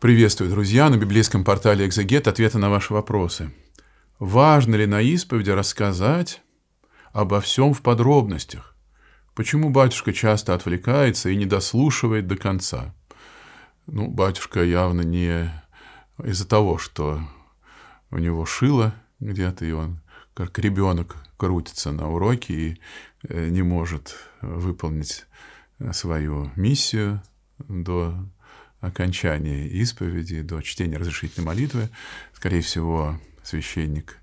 Приветствую, друзья, на библейском портале «Экзегет» ответы на ваши вопросы. Важно ли на исповеди рассказать обо всем в подробностях? Почему батюшка часто отвлекается и не дослушивает до конца? Ну, батюшка явно не из-за того, что у него шило где-то, и он как ребенок крутится на уроке и э, не может выполнить свою миссию до окончания исповеди, до чтения разрешительной молитвы, скорее всего, священник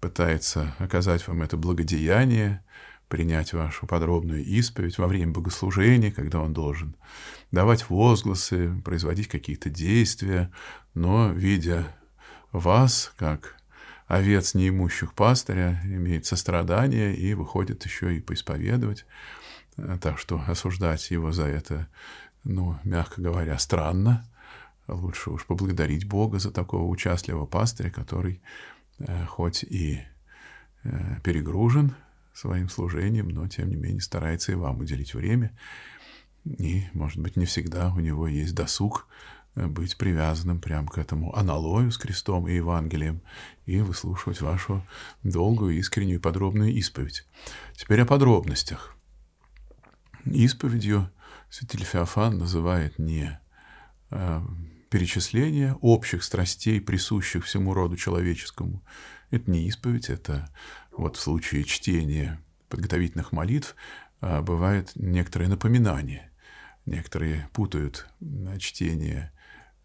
пытается оказать вам это благодеяние, принять вашу подробную исповедь во время богослужения, когда он должен давать возгласы, производить какие-то действия, но, видя вас, как овец неимущих пастыря, имеет сострадание и выходит еще и поисповедовать. Так что осуждать его за это ну, мягко говоря, странно. Лучше уж поблагодарить Бога за такого участливого пастыря, который э, хоть и э, перегружен своим служением, но тем не менее старается и вам уделить время. И, может быть, не всегда у него есть досуг э, быть привязанным прямо к этому аналою с крестом и Евангелием и выслушивать вашу долгую, искреннюю и подробную исповедь. Теперь о подробностях. Исповедью святитель Феофан называет не э, перечисление общих страстей, присущих всему роду человеческому. Это не исповедь, это вот в случае чтения подготовительных молитв э, бывает некоторое напоминание. Некоторые путают э, чтение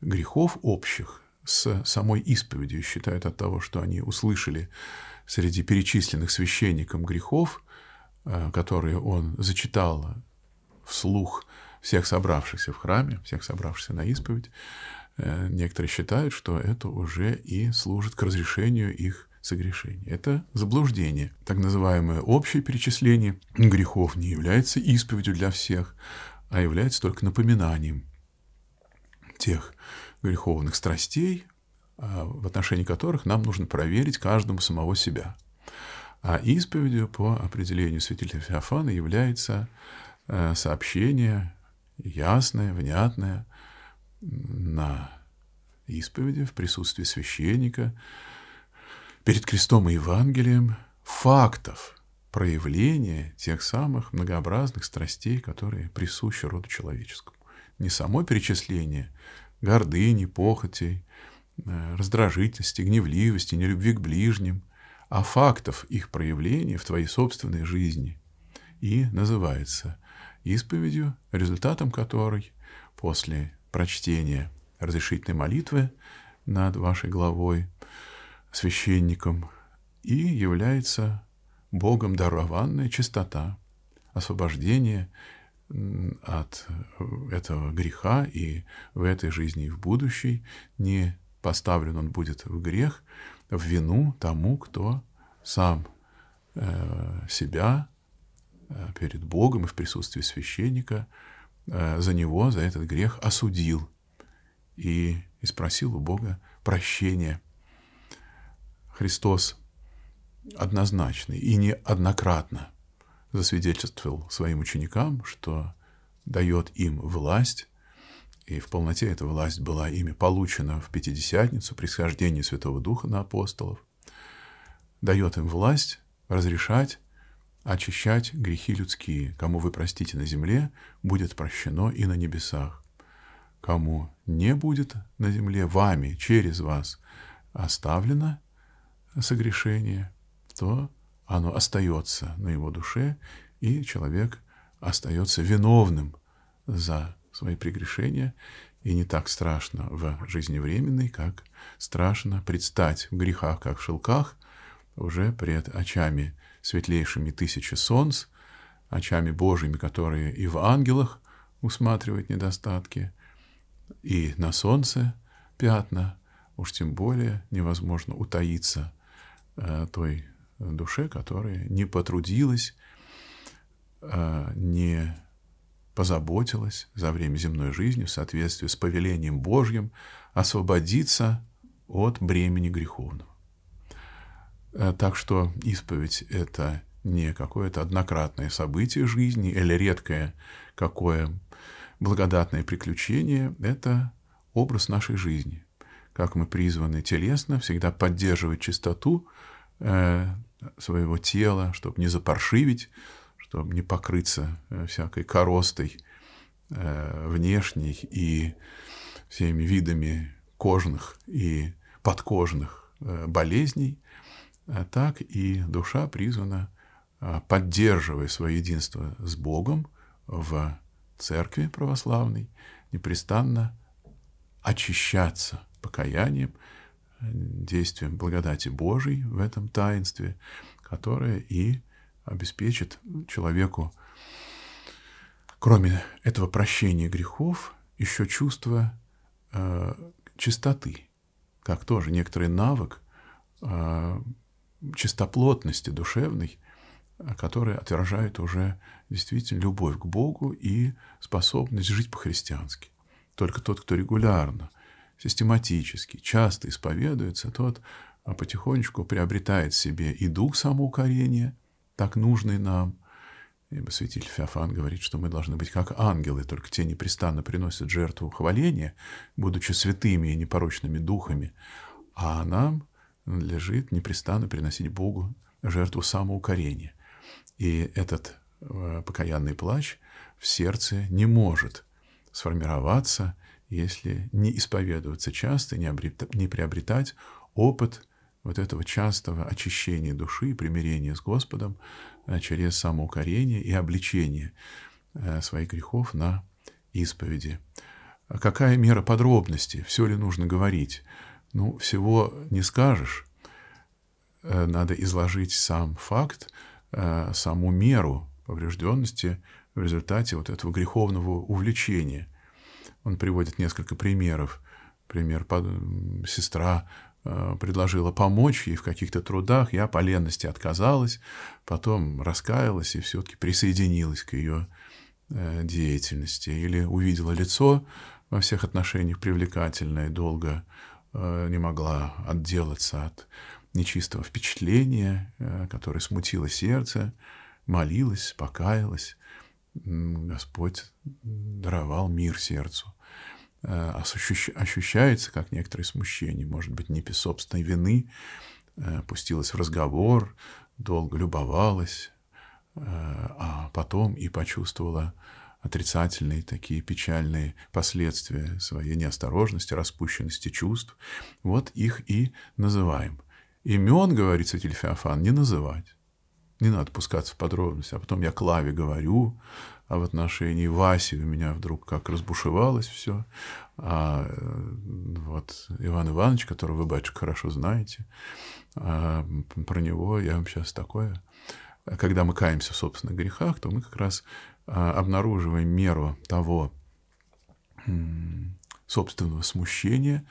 грехов общих с самой исповедью, считают от того, что они услышали среди перечисленных священником грехов, которые он зачитал вслух всех собравшихся в храме, всех собравшихся на исповедь, э, некоторые считают, что это уже и служит к разрешению их согрешений. Это заблуждение. Так называемое общее перечисление грехов не является исповедью для всех, а является только напоминанием тех греховных страстей, а, в отношении которых нам нужно проверить каждому самого себя. А исповедью по определению святителя Феофана является Э, сообщение, ясное, внятное, на исповеди в присутствии священника, перед крестом и Евангелием, фактов проявления тех самых многообразных страстей, которые присущи роду человеческому. Не само перечисление гордыни, похотей, э, раздражительности, гневливости, нелюбви к ближним, а фактов их проявления в твоей собственной жизни – и называется исповедью, результатом которой после прочтения разрешительной молитвы над вашей главой священником и является Богом дарованная чистота, освобождение от э, этого греха и в этой жизни и в будущей не поставлен он будет в грех, в вину тому, кто сам э, себя Э, перед Богом и в присутствии священника э, за него, за этот грех осудил и, и спросил у Бога прощения. Христос однозначно и неоднократно засвидетельствовал своим ученикам, что дает им власть, и в полноте эта власть была ими получена в Пятидесятницу при схождении Святого Духа на апостолов, дает им власть разрешать очищать грехи людские. Кому вы простите на земле, будет прощено и на небесах. Кому не будет на земле, вами, через вас оставлено согрешение, то оно остается на его душе, и человек остается виновным за свои прегрешения, и не так страшно в жизни временной, как страшно предстать в грехах, как в шелках, уже пред очами светлейшими тысячи солнц, очами Божьими, которые и в ангелах усматривают недостатки, и на солнце пятна, уж тем более невозможно утаиться э, той душе, которая не потрудилась, э, не позаботилась за время земной жизни в соответствии с повелением Божьим освободиться от бремени греховного. Э, так что исповедь – это не какое-то однократное событие жизни или редкое какое благодатное приключение – это образ нашей жизни. Как мы призваны телесно всегда поддерживать чистоту э, своего тела, чтобы не запаршивить, чтобы не покрыться э, всякой коростой внешней и всеми видами кожных и подкожных болезней – а так и душа призвана, а, поддерживая свое единство с Богом в церкви православной, непрестанно очищаться покаянием, действием благодати Божией в этом таинстве, которое и обеспечит человеку, кроме этого прощения грехов, еще чувство э, чистоты, как тоже некоторый навык э, чистоплотности душевной, которые отражают уже действительно любовь к Богу и способность жить по-христиански. Только тот, кто регулярно, систематически, часто исповедуется, тот а, потихонечку приобретает себе и дух самоукорения, так нужный нам, ибо святитель Феофан говорит, что мы должны быть как ангелы, только те непрестанно приносят жертву хваления, будучи святыми и непорочными духами, а нам – надлежит непрестанно приносить Богу жертву самоукорения. И этот э, покаянный плач в сердце не может сформироваться, если не исповедоваться часто, не, приобретать опыт вот этого частого очищения души, примирения с Господом э, через самоукорение и обличение э, своих грехов на исповеди. А какая мера подробности, все ли нужно говорить, ну, всего не скажешь. Э, надо изложить сам факт, э, саму меру поврежденности в результате вот этого греховного увлечения. Он приводит несколько примеров. Пример, сестра э, предложила помочь ей в каких-то трудах, я по ленности отказалась, потом раскаялась и все-таки присоединилась к ее деятельности. Или увидела лицо во всех отношениях привлекательное, долго Э, не могла отделаться от нечистого впечатления, э, которое смутило сердце, молилась, покаялась. Господь даровал мир сердцу. Э, ощущается, как некоторое смущение, может быть, не без собственной вины, пустилась в разговор, долго любовалась, а потом и почувствовала отрицательные, такие печальные последствия своей неосторожности, распущенности чувств. Вот их и называем. Имен, говорит святитель Феофан, не называть. Не надо пускаться в подробности. А потом я Клаве говорю, а в отношении Васи у меня вдруг как разбушевалось все. А э, вот Иван Иванович, которого вы, батюшка, хорошо знаете, а, про него я вам сейчас такое когда мы каемся в собственных грехах, то мы как раз а, обнаруживаем меру того собственного смущения,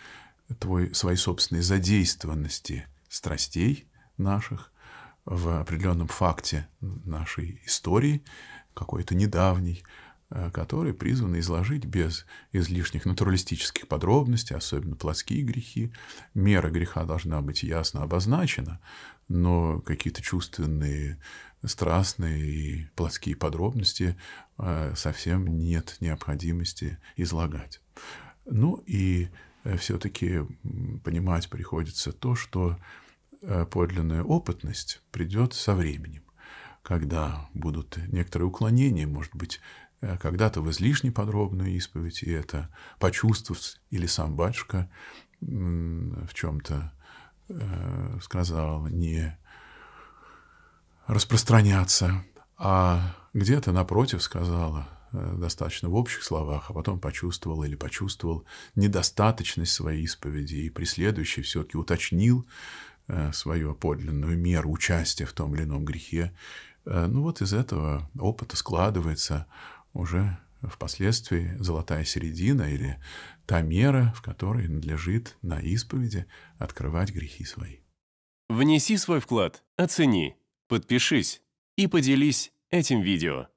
твой, своей собственной задействованности страстей наших в определенном факте нашей истории, какой-то недавней, Э, которые призваны изложить без излишних натуралистических подробностей, особенно плоские грехи. Мера греха должна быть ясно обозначена, но какие-то чувственные, страстные и плоские подробности э, совсем нет необходимости излагать. Ну и э, все-таки понимать приходится то, что подлинная опытность придет со временем, когда будут некоторые уклонения, может быть, Э, когда-то в излишне подробную исповедь, и это почувствовав, или сам батюшка в чем-то э, сказал, не распространяться, а где-то напротив сказала, э, достаточно в общих словах, а потом почувствовал или почувствовал недостаточность своей исповеди и преследующий все-таки уточнил свою подлинную меру участия в том или ином грехе. Ну вот из этого опыта складывается уже впоследствии золотая середина или та мера, в которой надлежит на исповеди открывать грехи свои. Внеси свой вклад, оцени, подпишись и поделись этим видео.